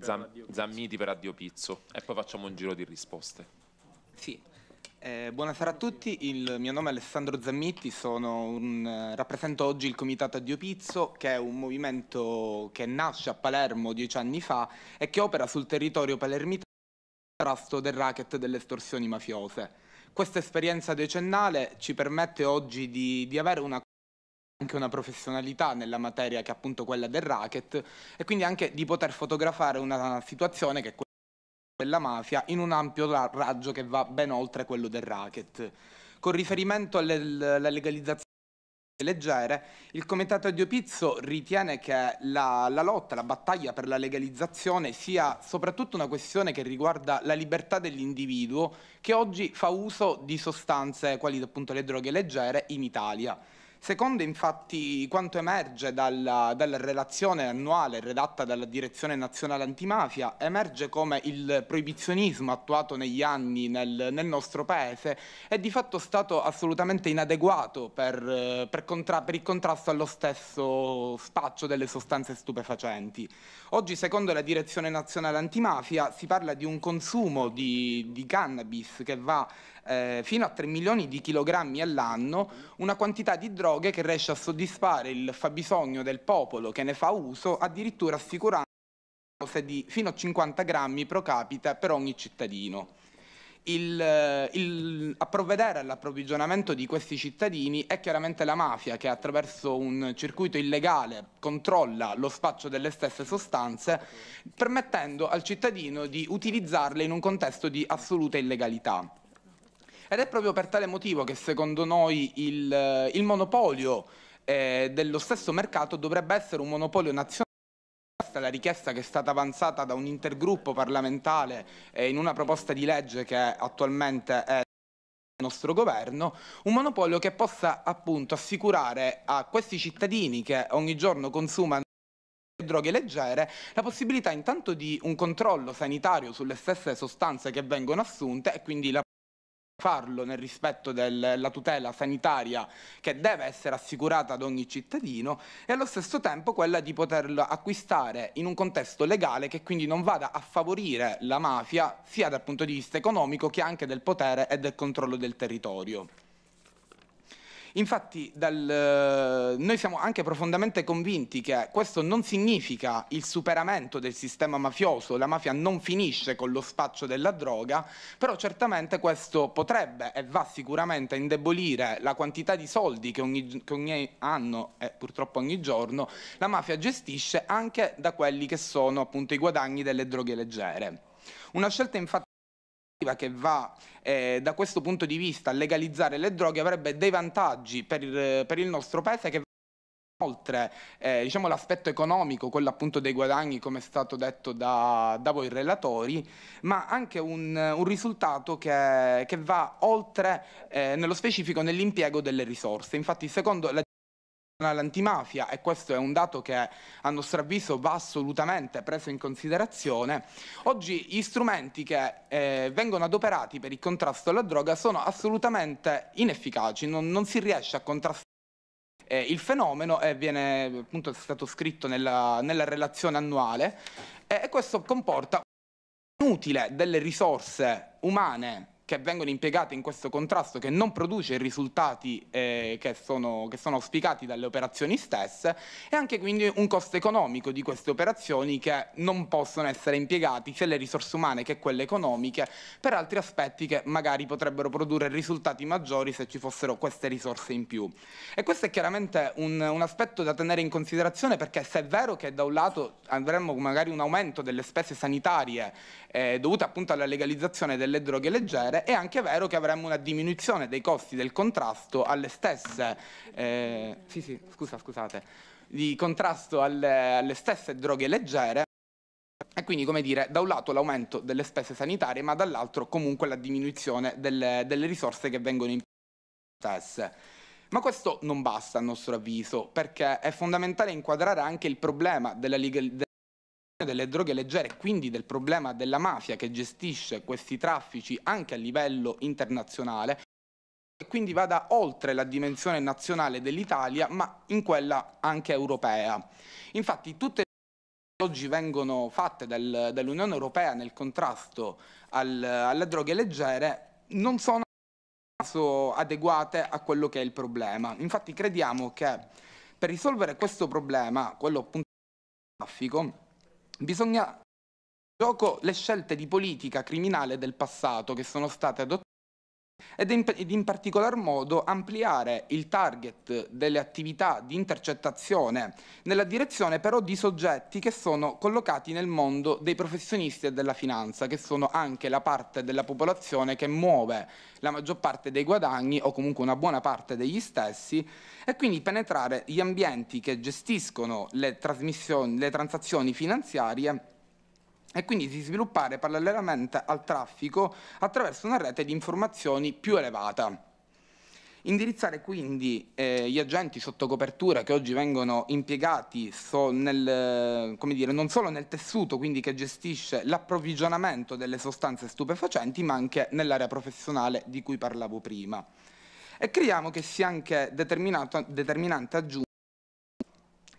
Zam- Zammiti per Addio Pizzo e poi facciamo un giro di risposte. Sì. Eh, buonasera a tutti, il mio nome è Alessandro Zammitti, un, eh, rappresento oggi il Comitato Addio Pizzo, che è un movimento che nasce a Palermo dieci anni fa e che opera sul territorio palermitano nel contrasto del racket delle estorsioni mafiose. Questa esperienza decennale ci permette oggi di, di avere una anche una professionalità nella materia che è appunto quella del racket e quindi anche di poter fotografare una situazione che è quella mafia in un ampio raggio che va ben oltre quello del racket. Con riferimento alla legalizzazione leggere, il Comitato di Opizzo ritiene che la, la, lotta, la battaglia per la legalizzazione sia soprattutto una questione che riguarda la libertà dell'individuo che oggi fa uso di sostanze quali appunto le droghe leggere in Italia. Secondo infatti quanto emerge dalla, dalla, relazione annuale redatta dalla Direzione Nazionale Antimafia, emerge come il proibizionismo attuato negli anni nel, nel nostro Paese è di fatto stato assolutamente inadeguato per, per, contra, per il contrasto allo stesso spaccio delle sostanze stupefacenti. Oggi secondo la Direzione Nazionale Antimafia si parla di un consumo di, di cannabis che va eh, fino a 3 milioni di chilogrammi all'anno, una quantità di droga droghe che riesce a soddisfare il fabbisogno del popolo che ne fa uso, addirittura assicurando di fino a 50 grammi pro capita per ogni cittadino. Il, il, a provvedere all'approvvigionamento di questi cittadini è chiaramente la mafia che attraverso un circuito illegale controlla lo spaccio delle stesse sostanze permettendo al cittadino di utilizzarle in un contesto di assoluta illegalità. Ed è proprio per tale motivo che secondo noi il, il monopolio eh, dello stesso mercato dovrebbe essere un monopolio nazionale la richiesta che è stata avanzata da un intergruppo parlamentare eh, in una proposta di legge che attualmente è del nostro governo, un monopolio che possa appunto assicurare a questi cittadini che ogni giorno consumano droghe leggere, la possibilità intanto di un controllo sanitario sulle stesse sostanze che vengono assunte e quindi la farlo nel rispetto della tutela sanitaria che deve essere assicurata ad ogni cittadino e allo stesso tempo quella di poterlo acquistare in un contesto legale che quindi non vada a favorire la mafia sia dal punto di vista economico che anche del potere e del controllo del territorio. Infatti dal, eh, noi siamo anche profondamente convinti che questo non significa il superamento del sistema mafioso, la mafia non finisce con lo spaccio della droga, però certamente questo potrebbe e va sicuramente a indebolire la quantità di soldi che ogni, che ogni anno e purtroppo ogni giorno la mafia gestisce anche da quelli che sono appunto i guadagni delle droghe leggere. Una scelta infatti che va eh, da questo punto di vista a legalizzare le droghe avrebbe dei vantaggi per il, per il nostro paese che oltre eh, diciamo, l'aspetto economico, quello appunto dei guadagni come è stato detto da, da voi relatori, ma anche un, un risultato che, che, va oltre eh, nello specifico nell'impiego delle risorse. Infatti secondo la antimafia e questo è un dato che a nostro avviso va assolutamente preso in considerazione, oggi gli strumenti che eh, vengono adoperati per il contrasto alla droga sono assolutamente inefficaci, non, non si riesce a contrastare eh, il fenomeno e viene appunto è stato scritto nella, nella relazione annuale e, questo comporta un inutile delle risorse umane che vengono impiegate in questo contrasto che non produce i risultati eh, che, sono, che, sono, auspicati dalle operazioni stesse e anche quindi un costo economico di queste operazioni che non possono essere impiegati sia le risorse umane che quelle economiche per altri aspetti che magari potrebbero produrre risultati maggiori se ci fossero queste risorse in più. E questo è chiaramente un, un aspetto da tenere in considerazione perché se è vero che da un lato avremmo magari un aumento delle spese sanitarie eh, dovute appunto alla legalizzazione delle droghe leggere, succede, è anche vero che avremmo una diminuzione dei costi del contrasto alle stesse, eh, sì, sì, scusa, scusate, di contrasto alle, alle stesse droghe leggere e quindi, come dire, da un lato l'aumento delle spese sanitarie, ma dall'altro comunque la diminuzione delle, delle risorse che vengono impiegate. Ma questo non basta a nostro avviso, perché è fondamentale inquadrare anche il problema della, legalità delle droghe leggere e quindi del problema della mafia che gestisce questi traffici anche a livello internazionale e quindi vada oltre la dimensione nazionale dell'Italia ma in quella anche europea. Infatti tutte le che oggi vengono fatte del, dall'Unione Europea nel contrasto al, alle droghe leggere non sono adeguate a quello che è il problema. Infatti crediamo che per risolvere questo problema, quello appunto del traffico, bisogna gioco le scelte di politica criminale del passato che sono state adottate ed in, ed in particolar modo ampliare il target delle attività di intercettazione nella direzione però di soggetti che sono collocati nel mondo dei professionisti e della finanza, che sono anche la parte della popolazione che muove la maggior parte dei guadagni o comunque una buona parte degli stessi e quindi penetrare gli ambienti che gestiscono le, trasmissioni, le transazioni finanziarie e quindi di sviluppare parallelamente al traffico attraverso una rete di informazioni più elevata. Indirizzare quindi eh, gli agenti sotto copertura che oggi vengono impiegati so nel, dire, non solo nel tessuto, quindi che gestisce l'approvvigionamento delle sostanze stupefacenti, ma anche nell'area professionale di cui parlavo prima. E crediamo che sia anche determinante aggiungere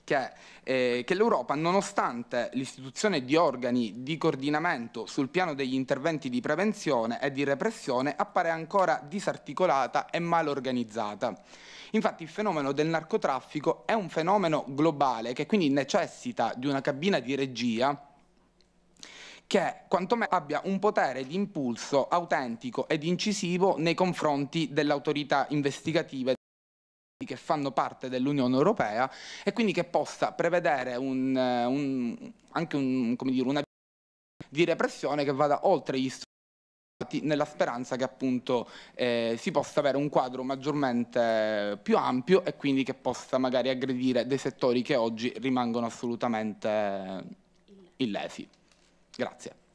che, eh, che l'Europa, nonostante l'istituzione di organi di coordinamento sul piano degli interventi di prevenzione e di repressione, appare ancora disarticolata e mal organizzata. Infatti il fenomeno del narcotraffico è un fenomeno globale che quindi necessita di una cabina di regia che quantomeno abbia un potere di impulso autentico ed incisivo nei confronti delle autorità investigative che fanno parte dell'Unione Europea e quindi che possa prevedere un, eh, un, anche un, dire, una di repressione che vada oltre gli strumenti nella speranza che appunto eh, si possa avere un quadro maggiormente più ampio e quindi che possa magari aggredire dei settori che oggi rimangono assolutamente illesi. Grazie.